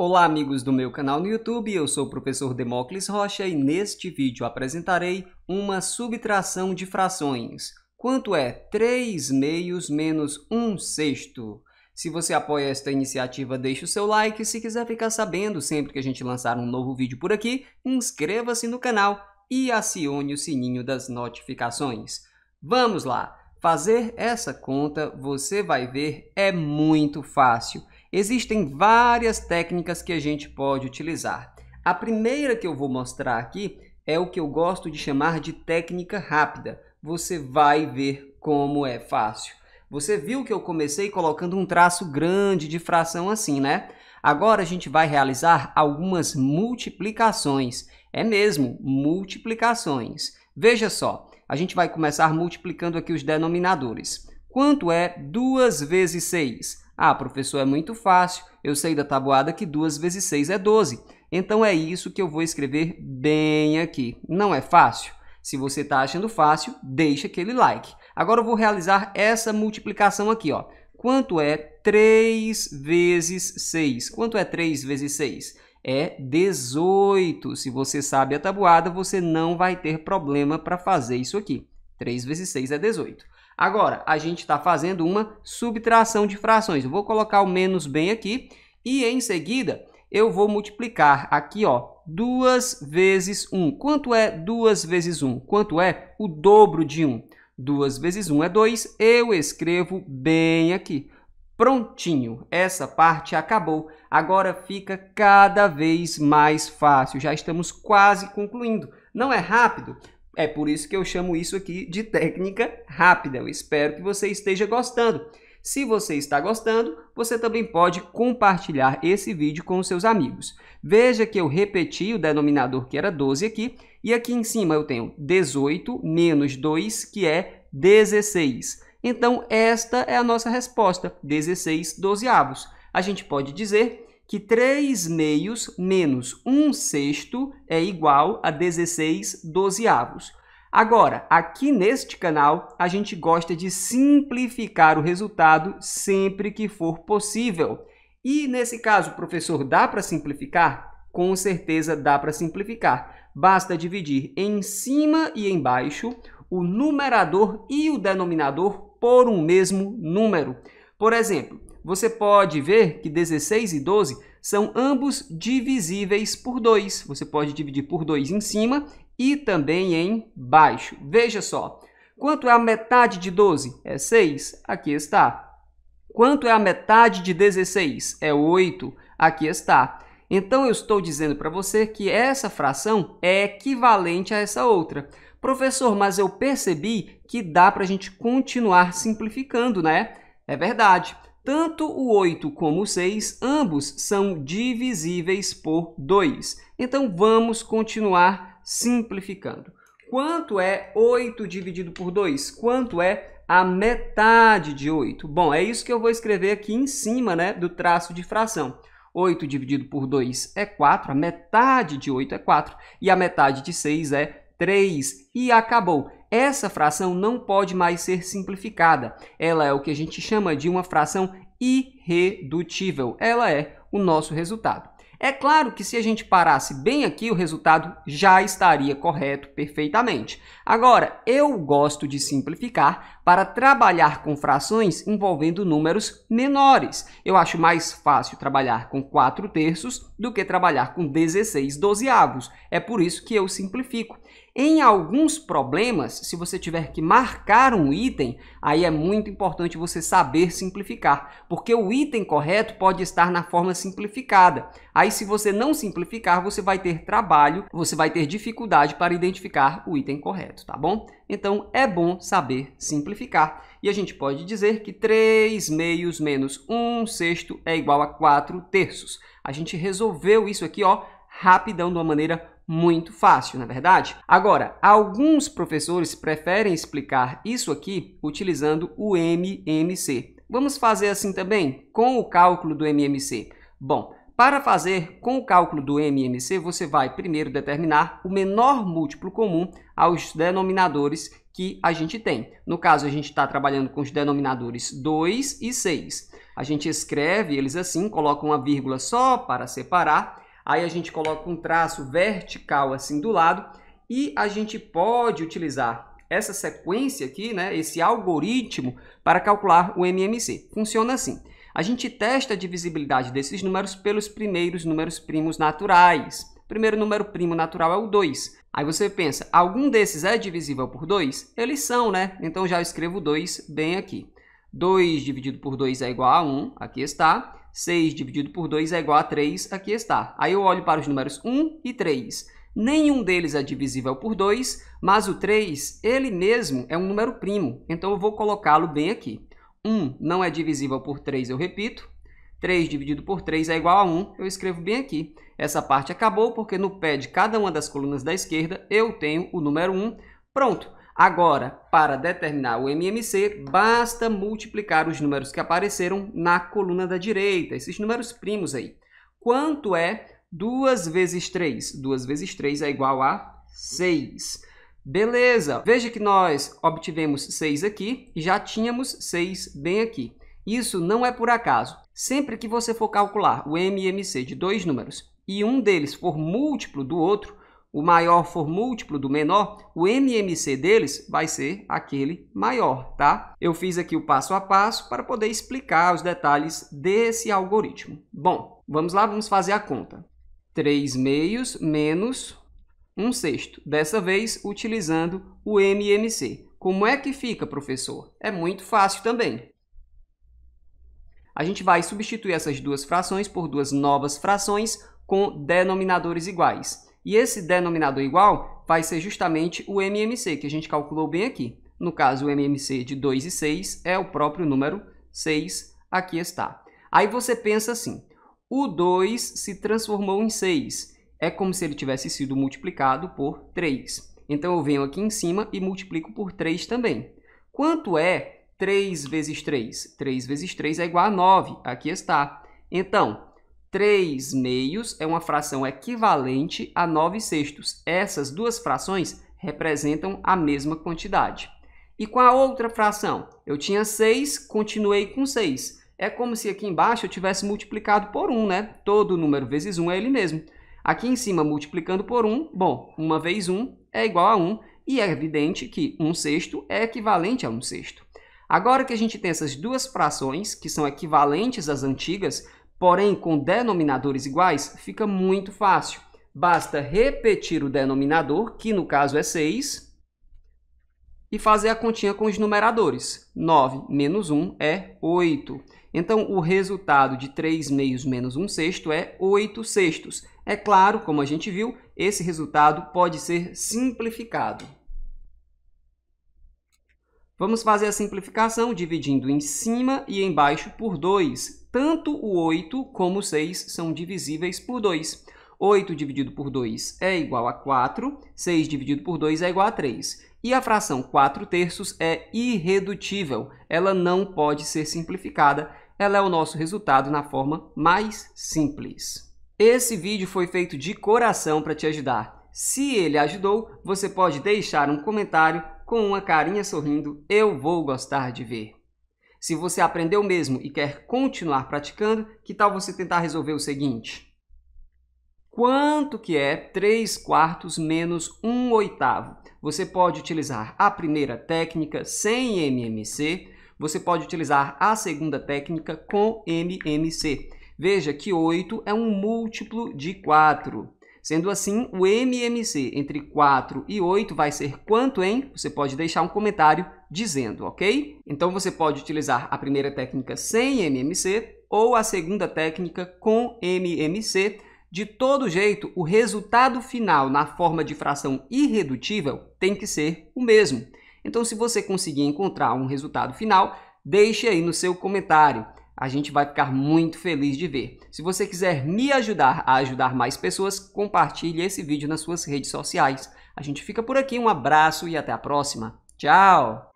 Olá amigos do meu canal no YouTube, eu sou o professor Demócles Rocha e neste vídeo apresentarei uma subtração de frações. Quanto é 3 meios menos 1 sexto? Se você apoia esta iniciativa, deixe o seu like. Se quiser ficar sabendo sempre que a gente lançar um novo vídeo por aqui, inscreva-se no canal e acione o sininho das notificações. Vamos lá! Fazer essa conta, você vai ver, é muito fácil. Existem várias técnicas que a gente pode utilizar. A primeira que eu vou mostrar aqui é o que eu gosto de chamar de técnica rápida. Você vai ver como é fácil. Você viu que eu comecei colocando um traço grande de fração assim, né? Agora a gente vai realizar algumas multiplicações. É mesmo, multiplicações. Veja só, a gente vai começar multiplicando aqui os denominadores. Quanto é 2 vezes 6? Ah, professor, é muito fácil. Eu sei da tabuada que 2 vezes 6 é 12. Então é isso que eu vou escrever bem aqui. Não é fácil? Se você está achando fácil, deixa aquele like. Agora eu vou realizar essa multiplicação aqui. Ó. Quanto é 3 vezes 6? Quanto é 3 vezes 6? é 18. Se você sabe a tabuada, você não vai ter problema para fazer isso aqui. 3 vezes 6 é 18. Agora, a gente está fazendo uma subtração de frações. Eu vou colocar o menos bem aqui e em seguida eu vou multiplicar aqui, ó, 2 vezes 1. Um. Quanto é 2 vezes 1? Um? Quanto é o dobro de 1? Um? 2 vezes 1 é 2, eu escrevo bem aqui. Prontinho, essa parte acabou. Agora fica cada vez mais fácil, já estamos quase concluindo. Não é rápido, é por isso que eu chamo isso aqui de técnica rápida. Eu espero que você esteja gostando. Se você está gostando, você também pode compartilhar esse vídeo com seus amigos. Veja que eu repeti o denominador que era 12 aqui, e aqui em cima eu tenho 18 menos 2, que é 16. Então, esta é a nossa resposta, 16 dozeavos. A gente pode dizer que 3 meios menos 1 sexto é igual a 16 dozeavos. Agora, aqui neste canal, a gente gosta de simplificar o resultado sempre que for possível. E nesse caso, professor, dá para simplificar? Com certeza dá para simplificar. Basta dividir em cima e embaixo o numerador e o denominador por um mesmo número. Por exemplo, você pode ver que 16 e 12 são ambos divisíveis por 2. Você pode dividir por 2 em cima e também em baixo. Veja só, quanto é a metade de 12? É 6, aqui está. Quanto é a metade de 16? É 8, aqui está. Então, eu estou dizendo para você que essa fração é equivalente a essa outra. Professor, mas eu percebi que dá para a gente continuar simplificando, né? É verdade. Tanto o 8 como o 6, ambos são divisíveis por 2. Então, vamos continuar simplificando. Quanto é 8 dividido por 2? Quanto é a metade de 8? Bom, é isso que eu vou escrever aqui em cima né, do traço de fração. 8 dividido por 2 é 4, a metade de 8 é 4 e a metade de 6 é 3 e acabou essa fração não pode mais ser simplificada. Ela é o que a gente chama de uma fração irredutível. Ela é o nosso resultado. É claro que se a gente parasse bem aqui, o resultado já estaria correto perfeitamente. Agora, eu gosto de simplificar para trabalhar com frações envolvendo números menores. Eu acho mais fácil trabalhar com 4 terços do que trabalhar com 16 dozeavos. É por isso que eu simplifico. Em alguns problemas, se você tiver que marcar um item, aí é muito importante você saber simplificar, porque o item correto pode estar na forma simplificada. Aí se você não simplificar, você vai ter trabalho, você vai ter dificuldade para identificar o item correto, tá bom? Então é bom saber simplificar. E a gente pode dizer que 3 meios menos 1 sexto é igual a 4 terços. A gente resolveu isso aqui, ó, rapidão, de uma maneira muito fácil, na é verdade? Agora, alguns professores preferem explicar isso aqui utilizando o MMC. Vamos fazer assim também com o cálculo do MMC. Bom, para fazer com o cálculo do MMC, você vai primeiro determinar o menor múltiplo comum aos denominadores que a gente tem. No caso, a gente está trabalhando com os denominadores 2 e 6. A gente escreve eles assim, coloca uma vírgula só para separar Aí a gente coloca um traço vertical assim do lado e a gente pode utilizar essa sequência aqui, né, esse algoritmo, para calcular o MMC. Funciona assim. A gente testa a divisibilidade desses números pelos primeiros números primos naturais. O primeiro número primo natural é o 2. Aí você pensa, algum desses é divisível por 2? Eles são, né? Então já escrevo 2 bem aqui. 2 dividido por 2 é igual a 1, aqui está. 6 dividido por 2 é igual a 3, aqui está. Aí eu olho para os números 1 e 3. Nenhum deles é divisível por 2, mas o 3, ele mesmo, é um número primo. Então, eu vou colocá-lo bem aqui. 1 não é divisível por 3, eu repito. 3 dividido por 3 é igual a 1, eu escrevo bem aqui. Essa parte acabou porque no pé de cada uma das colunas da esquerda eu tenho o número 1. Pronto, Agora, para determinar o MMC, basta multiplicar os números que apareceram na coluna da direita, esses números primos aí. Quanto é 2 vezes 3? 2 vezes 3 é igual a 6. Beleza, veja que nós obtivemos 6 aqui e já tínhamos 6 bem aqui. Isso não é por acaso. Sempre que você for calcular o MMC de dois números e um deles for múltiplo do outro, o maior for múltiplo do menor, o MMC deles vai ser aquele maior, tá? Eu fiz aqui o passo a passo para poder explicar os detalhes desse algoritmo. Bom, vamos lá, vamos fazer a conta. 3 meios menos 1 sexto, dessa vez utilizando o MMC. Como é que fica, professor? É muito fácil também. A gente vai substituir essas duas frações por duas novas frações com denominadores iguais. E esse denominador igual vai ser justamente o MMC, que a gente calculou bem aqui. No caso, o MMC de 2 e 6 é o próprio número 6, aqui está. Aí você pensa assim, o 2 se transformou em 6, é como se ele tivesse sido multiplicado por 3. Então, eu venho aqui em cima e multiplico por 3 também. Quanto é 3 vezes 3? 3 vezes 3 é igual a 9, aqui está. Então, 3 meios é uma fração equivalente a 9 sextos. Essas duas frações representam a mesma quantidade. E com a outra fração? Eu tinha 6, continuei com 6. É como se aqui embaixo eu tivesse multiplicado por 1, né? Todo número vezes 1 é ele mesmo. Aqui em cima, multiplicando por 1, bom, 1 vezes 1 é igual a 1. E é evidente que 1 sexto é equivalente a 1 sexto. Agora que a gente tem essas duas frações, que são equivalentes às antigas, Porém, com denominadores iguais, fica muito fácil. Basta repetir o denominador, que no caso é 6, e fazer a continha com os numeradores. 9 menos 1 é 8. Então, o resultado de 3 meios menos 1 sexto é 8 sextos. É claro, como a gente viu, esse resultado pode ser simplificado. Vamos fazer a simplificação dividindo em cima e embaixo por 2. Tanto o 8 como o 6 são divisíveis por 2. 8 dividido por 2 é igual a 4, 6 dividido por 2 é igual a 3. E a fração 4 terços é irredutível, ela não pode ser simplificada, ela é o nosso resultado na forma mais simples. Esse vídeo foi feito de coração para te ajudar. Se ele ajudou, você pode deixar um comentário com uma carinha sorrindo, eu vou gostar de ver. Se você aprendeu mesmo e quer continuar praticando, que tal você tentar resolver o seguinte? Quanto que é 3 quartos menos 1 oitavo? Você pode utilizar a primeira técnica sem MMC, você pode utilizar a segunda técnica com MMC. Veja que 8 é um múltiplo de 4. Sendo assim, o MMC entre 4 e 8 vai ser quanto em? Você pode deixar um comentário dizendo, ok? Então você pode utilizar a primeira técnica sem MMC ou a segunda técnica com MMC. De todo jeito, o resultado final na forma de fração irredutível tem que ser o mesmo. Então, se você conseguir encontrar um resultado final, deixe aí no seu comentário. A gente vai ficar muito feliz de ver. Se você quiser me ajudar a ajudar mais pessoas, compartilhe esse vídeo nas suas redes sociais. A gente fica por aqui, um abraço e até a próxima. Tchau!